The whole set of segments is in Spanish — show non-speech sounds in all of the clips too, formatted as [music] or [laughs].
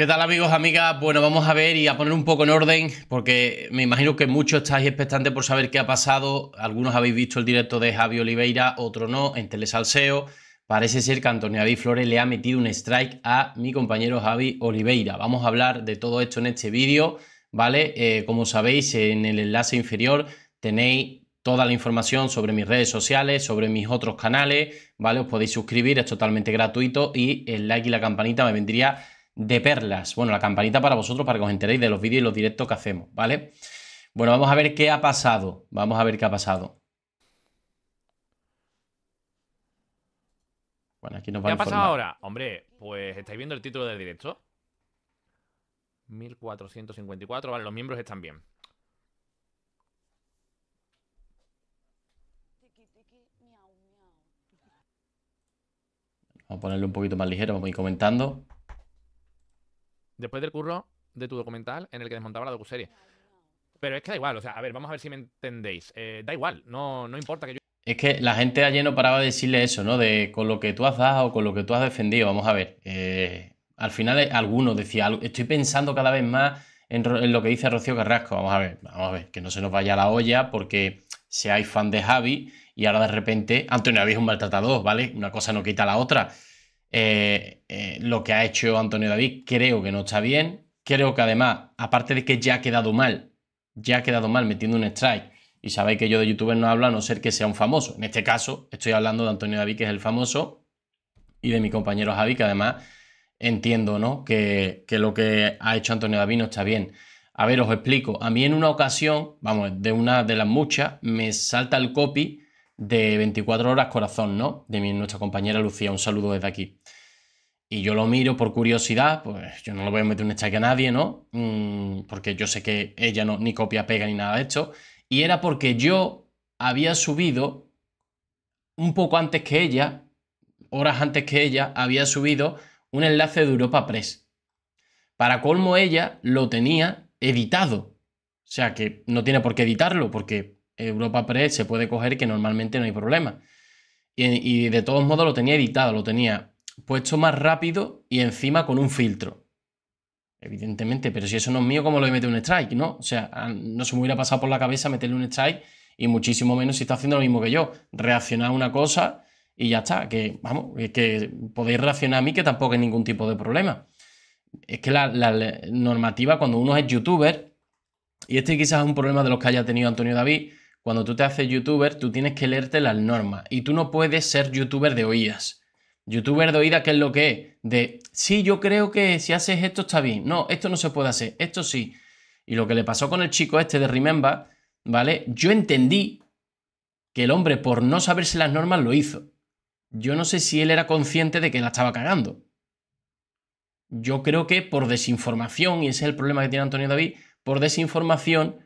¿Qué tal amigos, amigas? Bueno, vamos a ver y a poner un poco en orden, porque me imagino que muchos estáis expectantes por saber qué ha pasado. Algunos habéis visto el directo de Javi Oliveira, otros no, en Telesalseo. Parece ser que Antonio David Flores le ha metido un strike a mi compañero Javi Oliveira. Vamos a hablar de todo esto en este vídeo, ¿vale? Eh, como sabéis, en el enlace inferior tenéis toda la información sobre mis redes sociales, sobre mis otros canales, ¿vale? Os podéis suscribir, es totalmente gratuito y el like y la campanita me vendría de perlas. Bueno, la campanita para vosotros, para que os enteréis de los vídeos y los directos que hacemos, ¿vale? Bueno, vamos a ver qué ha pasado. Vamos a ver qué ha pasado. Bueno, aquí nos va ¿Qué ha pasado ahora? Hombre, pues estáis viendo el título del directo. 1454, vale, los miembros están bien. Vamos a ponerle un poquito más ligero, vamos a ir comentando después del curro de tu documental en el que desmontaba la docuserie. Pero es que da igual, o sea, a ver, vamos a ver si me entendéis. Eh, da igual, no, no importa que yo... Es que la gente ayer no paraba de decirle eso, ¿no? De con lo que tú has dado, con lo que tú has defendido, vamos a ver. Eh, al final eh, algunos decía, estoy pensando cada vez más en, lo que dice Rocío Carrasco, vamos a ver, vamos a ver, que no se nos vaya la olla porque seáis fan de Javi y ahora de repente Antonio habéis un maltratador, ¿vale? Una cosa no quita la otra. Eh, eh, lo que ha hecho Antonio David creo que no está bien. Creo que además, aparte de que ya ha quedado mal, ya ha quedado mal metiendo un strike. Y sabéis que yo de youtuber no hablo a no ser que sea un famoso. En este caso, estoy hablando de Antonio David, que es el famoso, y de mi compañero Javi, que además entiendo ¿no? que, que lo que ha hecho Antonio David no está bien. A ver, os explico. A mí en una ocasión, vamos, de una de las muchas, me salta el copy de 24 horas corazón, ¿no? De mi, nuestra compañera Lucía, un saludo desde aquí. Y yo lo miro por curiosidad, pues yo no lo voy a meter un cheque a nadie, ¿no? Mm, porque yo sé que ella no, ni copia, pega ni nada de esto. Y era porque yo había subido, un poco antes que ella, horas antes que ella, había subido un enlace de Europa Press. Para colmo ella lo tenía editado. O sea que no tiene por qué editarlo, porque Europa Press se puede coger que normalmente no hay problema. Y, de todos modos lo tenía editado, lo tenía puesto más rápido y encima con un filtro. Evidentemente, pero si eso no es mío, ¿cómo he metido un strike? No, o sea, no se me hubiera pasado por la cabeza meterle un strike y muchísimo menos si está haciendo lo mismo que yo. Reaccionar a una cosa y ya está. Que vamos, que podéis reaccionar a mí que tampoco hay ningún tipo de problema. Es que la normativa, cuando uno es youtuber, y este quizás es un problema de los que haya tenido Antonio David, cuando tú te haces youtuber, tú tienes que leerte las normas y tú no puedes ser youtuber de oídas. Youtuber de oídas, ¿qué es lo que es? De, sí, yo creo que si haces esto está bien. No, esto no se puede hacer, esto sí. Y lo que le pasó con el chico este de Remember, ¿vale? Yo entendí que el hombre, por no saberse las normas, lo hizo. Yo no sé si él era consciente de que la estaba cagando. Yo creo que por desinformación, y ese es el problema que tiene Antonio David, por desinformación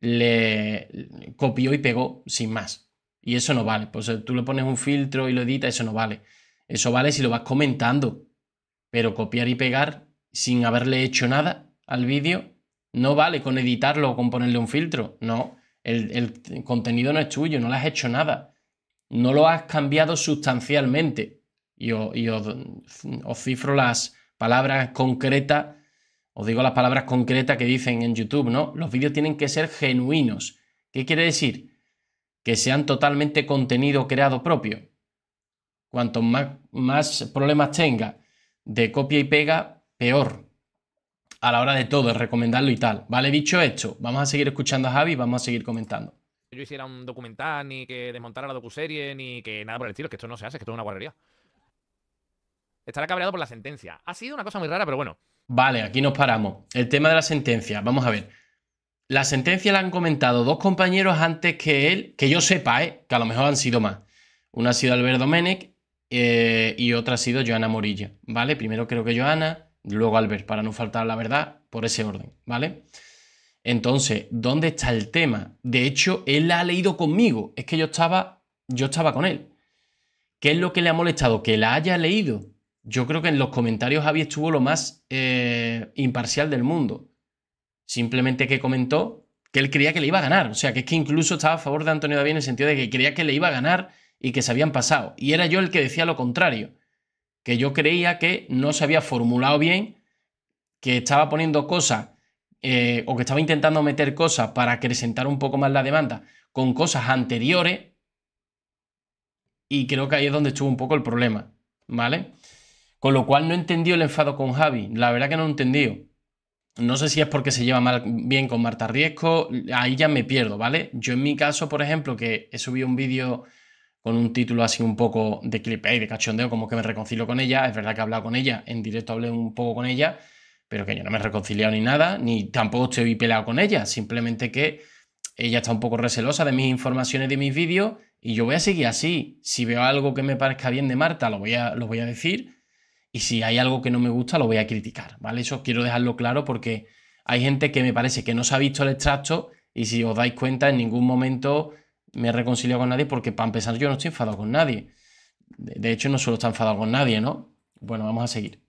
le copió y pegó sin más. Y eso no vale. Pues tú le pones un filtro y lo editas, eso no vale. Eso vale si lo vas comentando. Pero copiar y pegar sin haberle hecho nada al vídeo no vale con editarlo o con ponerle un filtro. No, el, contenido no es tuyo, no le has hecho nada. No lo has cambiado sustancialmente. Y os cifro las palabras concretas os digo las palabras concretas que dicen en YouTube, ¿no? Los vídeos tienen que ser genuinos. ¿Qué quiere decir? Que sean totalmente contenido creado propio. Cuanto más, problemas tenga de copia y pega, peor. A la hora de todo, recomendarlo y tal. Vale, dicho esto, vamos a seguir escuchando a Javi y vamos a seguir comentando. Yo hiciera un documental, ni que desmontara la docuserie, ni que nada por el estilo, que esto no se hace, que esto es una guarrería. Estará cabreado por la sentencia. Ha sido una cosa muy rara, pero bueno. Vale, aquí nos paramos. El tema de la sentencia. Vamos a ver. La sentencia la han comentado dos compañeros antes que él, que yo sepa, ¿eh? que a lo mejor han sido más. Una ha sido Alberto Menec eh, y otra ha sido Joana Morilla, ¿vale? Primero creo que Joana, luego Albert, para no faltar la verdad, por ese orden, ¿vale? Entonces, ¿dónde está el tema? De hecho, él la ha leído conmigo, es que yo estaba, yo estaba con él. ¿Qué es lo que le ha molestado? Que la haya leído yo creo que en los comentarios Javi estuvo lo más eh, imparcial del mundo. Simplemente que comentó que él creía que le iba a ganar. O sea, que es que incluso estaba a favor de Antonio David en el sentido de que creía que le iba a ganar y que se habían pasado. Y era yo el que decía lo contrario. Que yo creía que no se había formulado bien, que estaba poniendo cosas eh, o que estaba intentando meter cosas para acrecentar un poco más la demanda con cosas anteriores. Y creo que ahí es donde estuvo un poco el problema. ¿Vale? Con lo cual no entendió el enfado con Javi. La verdad que no lo entendió. No sé si es porque se lleva mal, bien con Marta Riesco. Ahí ya me pierdo, ¿vale? Yo en mi caso, por ejemplo, que he subido un vídeo con un título así un poco de clip y eh, de cachondeo, como que me reconcilio con ella. Es verdad que he hablado con ella, en directo hablé un poco con ella, pero que yo no me he reconciliado ni nada, ni tampoco estoy peleado con ella. Simplemente que ella está un poco recelosa de mis informaciones, de mis vídeos, y yo voy a seguir así. Si veo algo que me parezca bien de Marta, lo voy a, lo voy a decir y si hay algo que no me gusta lo voy a criticar, ¿vale? Eso quiero dejarlo claro porque hay gente que me parece que no se ha visto el extracto y si os dais cuenta en ningún momento me he reconciliado con nadie porque para empezar yo no estoy enfadado con nadie. De hecho no suelo estar enfadado con nadie, ¿no? Bueno, vamos a seguir.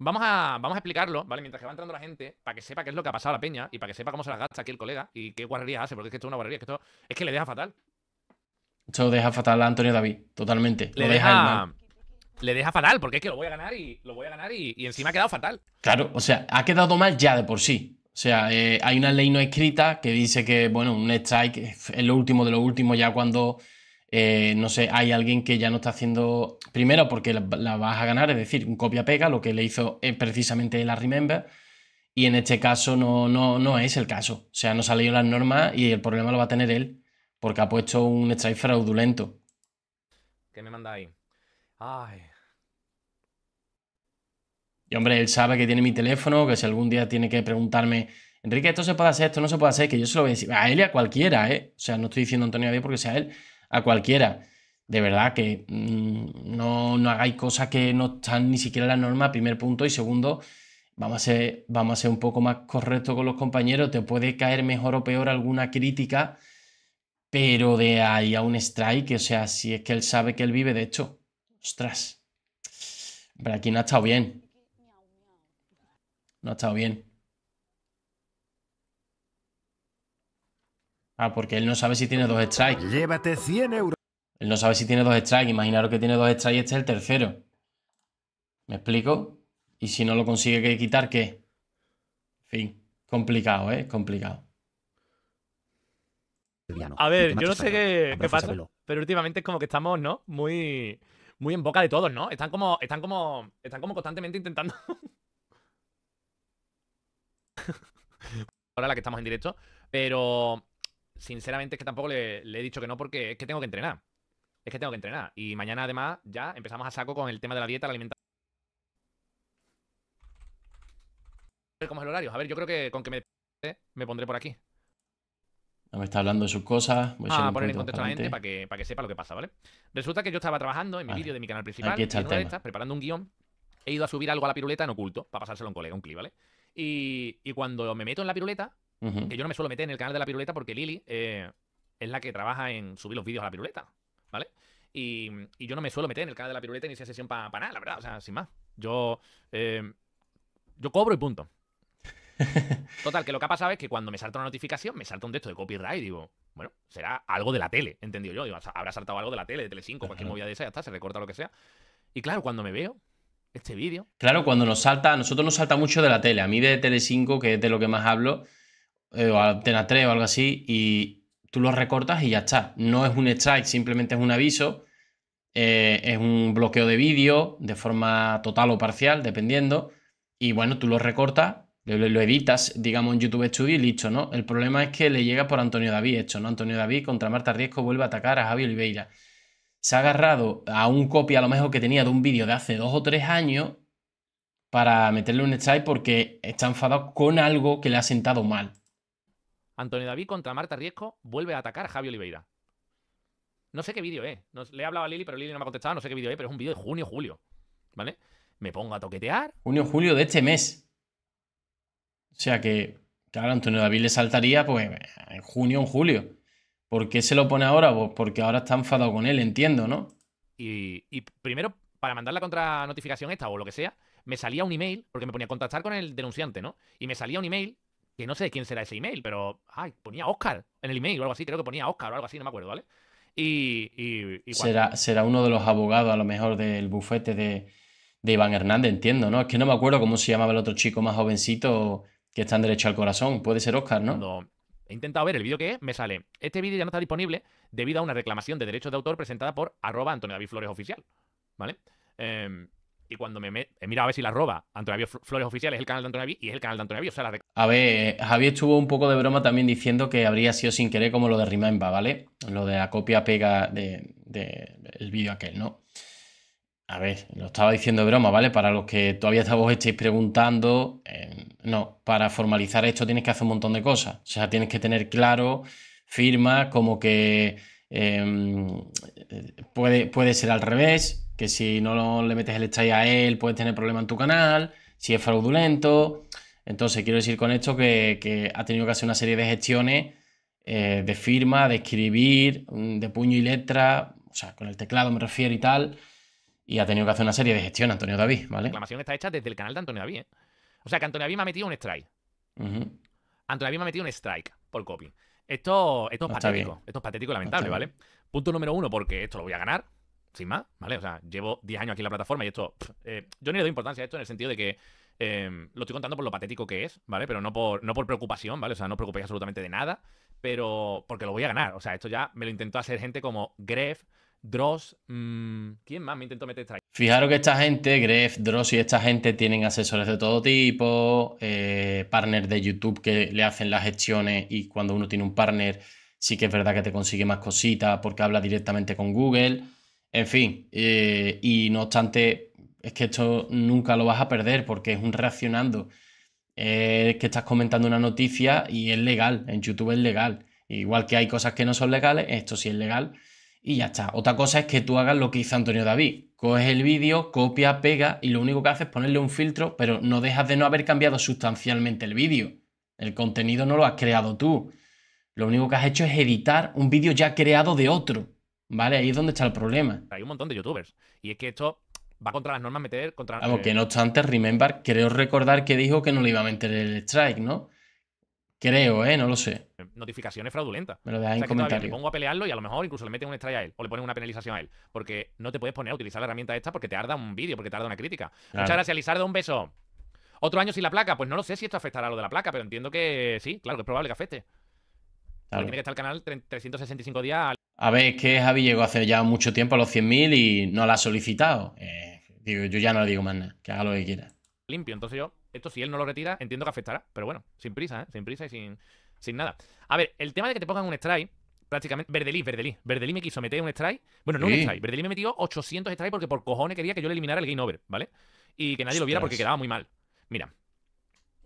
Vamos a, vamos a explicarlo, ¿vale? Mientras que va entrando la gente, para que sepa qué es lo que ha pasado a la peña y para que sepa cómo se las gasta aquí el colega y qué guarrerías hace, porque es que esto es una guarrería, que esto es que le deja fatal. Esto deja fatal a Antonio David, totalmente. lo deja, le deja fatal, porque es que lo voy a ganar y lo voy a ganar y, encima ha quedado fatal. Claro, o sea, ha quedado mal ya de por sí. O sea, eh, hay una ley no escrita que dice que, bueno, un strike es lo último de lo último ya cuando, eh, no sé, hay alguien que ya no está haciendo, primero porque la, vas a ganar, es decir, un copia-pega, lo que le hizo es eh, precisamente la Remember, y en este caso no, no, no es el caso. O sea, no se han leído las normas y el problema lo va a tener él, porque ha puesto un strike fraudulento. ¿Qué me mandáis y hombre, él sabe que tiene mi teléfono, que si algún día tiene que preguntarme, Enrique, esto se puede hacer, esto no se puede hacer, que yo se lo voy a decir a él y a cualquiera, ¿eh? O sea, no estoy diciendo Antonio David porque sea él, a cualquiera. De verdad que mm, no, no hagáis cosas que no están ni siquiera en la norma, primer punto, y segundo, vamos a ser, vamos a ser un poco más correctos con los compañeros, te puede caer mejor o peor alguna crítica, pero de ahí a un strike, o sea, si es que él sabe que él vive de hecho Ostras. Pero aquí no ha estado bien. No ha estado bien. Ah, porque él no sabe si tiene dos strikes. Llévate 100 euros. Él no sabe si tiene dos strikes. Imaginaros que tiene dos strikes y este es el tercero. ¿Me explico? Y si no lo consigue quitar, ¿qué? En fin, complicado, ¿eh? Complicado. A ver, yo no sé qué, qué pasa, pero últimamente es como que estamos, ¿no? Muy muy en boca de todos, ¿no? Están como, están como, están como constantemente intentando... [laughs] Ahora la que estamos en directo, pero sinceramente es que tampoco le, he dicho que no porque es que tengo que entrenar. Es que tengo que entrenar. Y mañana además ya empezamos a saco con el tema de la dieta, la alimentación. cómo es el horario. A ver, yo creo que con que me me pondré por aquí. No me está hablando de sus cosas. Voy a, ah, poner en contexto a la gente para que, para que sepa lo que pasa, ¿vale? Resulta que yo estaba trabajando en mi vídeo de mi canal principal, está preparando un guión. He ido a subir algo a la piruleta en oculto, para pasárselo a un colega, un clip, ¿vale? Y, cuando me meto en la piruleta, que yo no me suelo meter en el canal de la piruleta porque Lili eh, es la que trabaja en subir los vídeos a la piruleta, ¿vale? Y, yo no me suelo meter en el canal de la piruleta ni siquiera sesión para nada, la verdad, o sea, sin más. Yo, eh, yo cobro y punto. [laughs] Total, que lo que ha pasado es que cuando me salta una notificación, me salta un texto de copyright. Digo, bueno, será algo de la tele, entendido yo. habrá saltado algo de la tele, de Tele5, cualquier movida de esa, ya está, se recorta lo que sea. Y claro, cuando me veo este vídeo. Claro, cuando nos salta, a nosotros nos salta mucho de la tele. A mí de Tele 5, que es de lo que más hablo, eh, o Antena 3 o algo así, y tú lo recortas y ya está. No es un strike, simplemente es un aviso. Eh, es un bloqueo de vídeo de forma total o parcial, dependiendo. Y bueno, tú lo recortas lo editas, digamos, en YouTube Studio y listo, ¿no? El problema es que le llega por Antonio David hecho, ¿no? Antonio David contra Marta Riesco vuelve a atacar a Javi Oliveira. Se ha agarrado a un copia a lo mejor que tenía de un vídeo de hace dos o tres años para meterle un strike porque está enfadado con algo que le ha sentado mal. Antonio David contra Marta Riesco vuelve a atacar a Javi Oliveira. No sé qué vídeo es. le he hablado a Lili, pero Lili no me ha contestado. No sé qué vídeo es, pero es un vídeo de junio, julio. ¿Vale? Me pongo a toquetear. Junio, julio de este mes. O sea que, claro, Antonio David le saltaría pues en junio o en julio. ¿Por qué se lo pone ahora? Pues porque ahora está enfadado con él, entiendo, ¿no? Y, primero, para mandar la contranotificación esta o lo que sea, me salía un email, porque me ponía a contactar con el denunciante, ¿no? Y me salía un email, que no sé de quién será ese email, pero, ay, ponía Oscar en el email o algo así, creo que ponía Oscar o algo así, no me acuerdo, ¿vale? Y... y, será, será uno de los abogados, a lo mejor, del bufete de, de Iván Hernández, entiendo, ¿no? Es que no me acuerdo cómo se llamaba el otro chico más jovencito que están derecho al corazón. Puede ser Oscar, ¿no? Cuando he intentado ver el vídeo que es, me sale. Este vídeo ya no está disponible debido a una reclamación de derechos de autor presentada por arroba Antonio David Flores Oficial. ¿Vale? Em, y cuando me, he mirado a ver si la arroba Antonio Flores Oficial es el canal de Antonio y es el canal de Antonio David. O sea, a ver, Javi estuvo un poco de broma también diciendo que habría sido sin querer como lo de Rimemba, ¿vale? Lo de la copia pega del de el vídeo aquel, ¿no? A ver, lo estaba diciendo de broma, ¿vale? Para los que todavía vos estéis preguntando, em, no, para formalizar esto tienes que hacer un montón de cosas. O sea, tienes que tener claro firma, como que em, puede, puede ser al revés, que si no le metes el extraño a él puedes tener problema en tu canal, si es fraudulento. Entonces, quiero decir con esto que, ha tenido que hacer una serie de gestiones eh, de firma, de escribir, mm, de puño y letra, o sea, con el teclado me refiero y tal y ha tenido que hacer una serie de gestión Antonio David, ¿vale? La reclamación está hecha desde el canal de Antonio David, ¿eh? O sea que Antonio David me ha metido un strike. Antonio David me ha metido un strike por copy. Esto, es patético. Esto es patético y lamentable, ¿vale? Punto número uno, porque esto lo voy a ganar. Sin más, ¿vale? O sea, llevo 10 años aquí en la plataforma y esto. Eh, yo ni le doy importancia a esto en el sentido de que em, lo estoy contando por lo patético que es, ¿vale? Pero no por, no por preocupación, ¿vale? O sea, no os preocupéis absolutamente de nada, pero porque lo voy a ganar. O sea, esto ya me lo intentó hacer gente como Gref, Dross. Mm, ¿Quién más me intento meter extraño. Fijaros que esta gente, Gref, Dross y esta gente tienen asesores de todo tipo, eh, partners de YouTube que le hacen las gestiones y cuando uno tiene un partner sí que es verdad que te consigue más cositas porque habla directamente con Google. En fin, eh, y no obstante, es que esto nunca lo vas a perder porque es un reaccionando. Es eh, que estás comentando una noticia y es legal, en YouTube es legal. Igual que hay cosas que no son legales, esto sí es legal y ya está. Otra cosa es que tú hagas lo que hizo Antonio David. Coges el vídeo, copia, pega y lo único que haces es ponerle un filtro, pero no dejas de no haber cambiado sustancialmente el vídeo. El contenido no lo has creado tú. Lo único que has hecho es editar un vídeo ya creado de otro. ¿Vale? Ahí es donde está el problema. Hay un montón de youtubers. Y es que esto va contra las normas meter contra. Eh, que no obstante, Remember, creo recordar que dijo que no le iba a meter el strike, ¿no? Creo, ¿eh? No lo sé notificaciones fraudulentas. Me lo pongo a pelearlo y a lo mejor incluso le meten un estrella a él o le ponen una penalización a él. Porque no te puedes poner a utilizar la herramienta esta porque te arda un vídeo, porque te arda una crítica. Muchas gracias, Lizardo. Un beso. Otro año sin la placa. Pues no lo sé si esto afectará a lo de la placa, pero entiendo que sí, claro que es probable que afecte. Tiene que estar el canal 365 días. A ver, es que Javi llegó hace ya mucho tiempo a los 100.000 y no la ha solicitado. Eh, yo ya no le digo más nada, que haga lo que quiera. Limpio, entonces yo, esto si él no lo retira, entiendo que afectará, pero bueno, sin prisa, ¿eh? sin prisa y sin, sin nada. A ver, el tema de que te pongan un strike, prácticamente. Verdelí, Verdelí. Verdelí me quiso meter un strike. Bueno, no un strike. Verdelí me metió 800 strikes porque por cojones quería que yo le eliminara el game over, ¿vale? Y que nadie lo viera porque quedaba muy mal. Mira,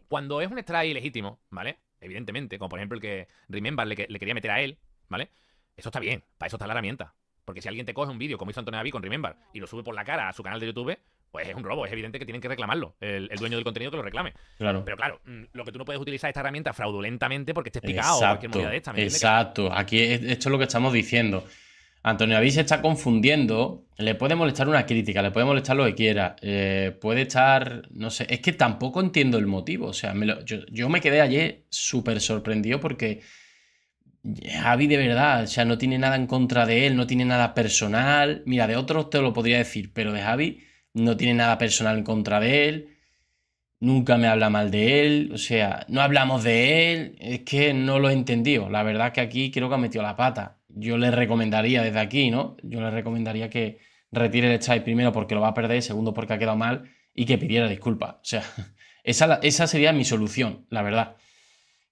cuando es un strike legítimo, ¿vale? Evidentemente, como por ejemplo el que Remember le, quería meter a él, ¿vale? Eso está bien, para eso está la herramienta. Porque si alguien te coge un vídeo, como hizo Antonio David con Remember, y lo sube por la cara a su canal de YouTube, pues es un robo. Es evidente que tienen que reclamarlo. El, dueño del contenido que lo reclame. Pero claro, mm, lo que tú no puedes utilizar esta herramienta fraudulentamente porque esté explicado exacto, o de esta. Exacto. Aquí esto es lo que estamos diciendo. Antonio avis se está confundiendo. Le puede molestar una crítica, le puede molestar lo que quiera. Eh, puede estar. No sé. Es que tampoco entiendo el motivo. O sea, yo, me quedé ayer súper sorprendido porque. Javi de verdad, o sea, no tiene nada en contra de él, no tiene nada personal. Mira, de otros te lo podría decir, pero de Javi no tiene nada personal en contra de él, nunca me habla mal de él, o sea, no hablamos de él, es que no lo he entendido. La verdad es que aquí creo que ha metido la pata. Yo le recomendaría desde aquí, ¿no? Yo le recomendaría que retire el strike primero porque lo va a perder, segundo porque ha quedado mal y que pidiera disculpas. O sea, [laughs] esa, esa sería mi solución, la verdad.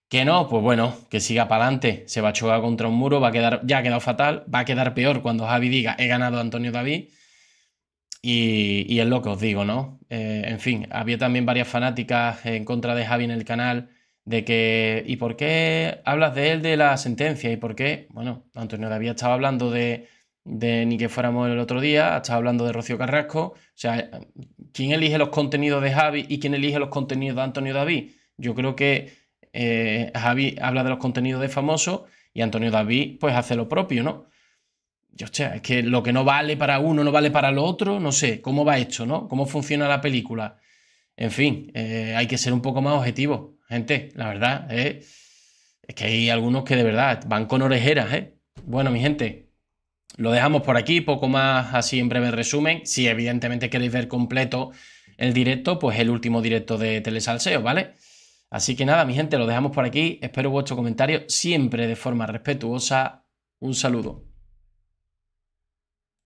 Que no, pues bueno, que siga para adelante. Se va a chocar contra un muro, va a quedar, ya ha quedado fatal, va a quedar peor cuando Javi diga he ganado a Antonio David. Y, es lo que os digo, ¿no? Eh, en fin, había también varias fanáticas en contra de Javi en el canal de que, ¿y por qué hablas de él de la sentencia? ¿Y por qué? Bueno, Antonio David estaba hablando de, de ni que fuéramos el otro día, estaba hablando de Rocío Carrasco. O sea, ¿quién elige los contenidos de Javi y quién elige los contenidos de Antonio David? Yo creo que eh, Javi habla de los contenidos de famoso y Antonio David pues hace lo propio, ¿no? yo, es que lo que no vale para uno no vale para lo otro, no sé, cómo va esto, ¿no? ¿Cómo funciona la película? En fin, eh, hay que ser un poco más objetivo, gente, la verdad. Eh. es que hay algunos que de verdad van con orejeras, ¿eh? Bueno, mi gente, lo dejamos por aquí, poco más así en breve resumen. Si evidentemente queréis ver completo el directo, pues el último directo de Telesalseo, ¿vale? Así que nada, mi gente, lo dejamos por aquí. Espero vuestro comentario siempre de forma respetuosa. Un saludo.